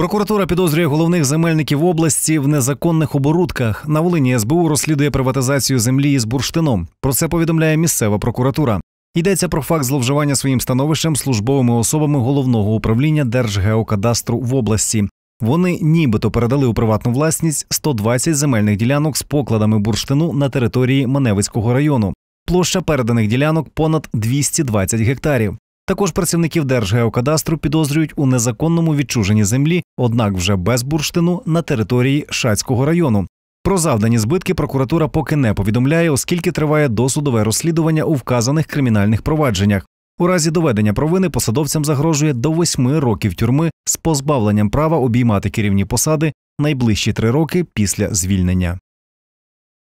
Прокуратура підозрює головних земельників області в незаконних оборудках. На Волині СБУ розслідує приватизацію землі із бурштином. Про це повідомляє місцева прокуратура. Йдеться про факт зловживання своїм становищем службовими особами головного управління Держгеокадастру в області. Вони нібито передали у приватну власність 120 земельних ділянок з покладами бурштину на території Маневицького району. Площа переданих ділянок понад 220 гектарів. Також працівників Держгеокадастру підозрюють у незаконному відчуженні землі, однак вже без бурштину на території Шацького району. Про завдані збитки прокуратура поки не повідомляє, оскільки триває досудове розслідування у вказаних кримінальних провадженнях. У разі доведення провини посадовцям загрожує до восьми років тюрми з позбавленням права обіймати керівні посади найближчі три роки після звільнення.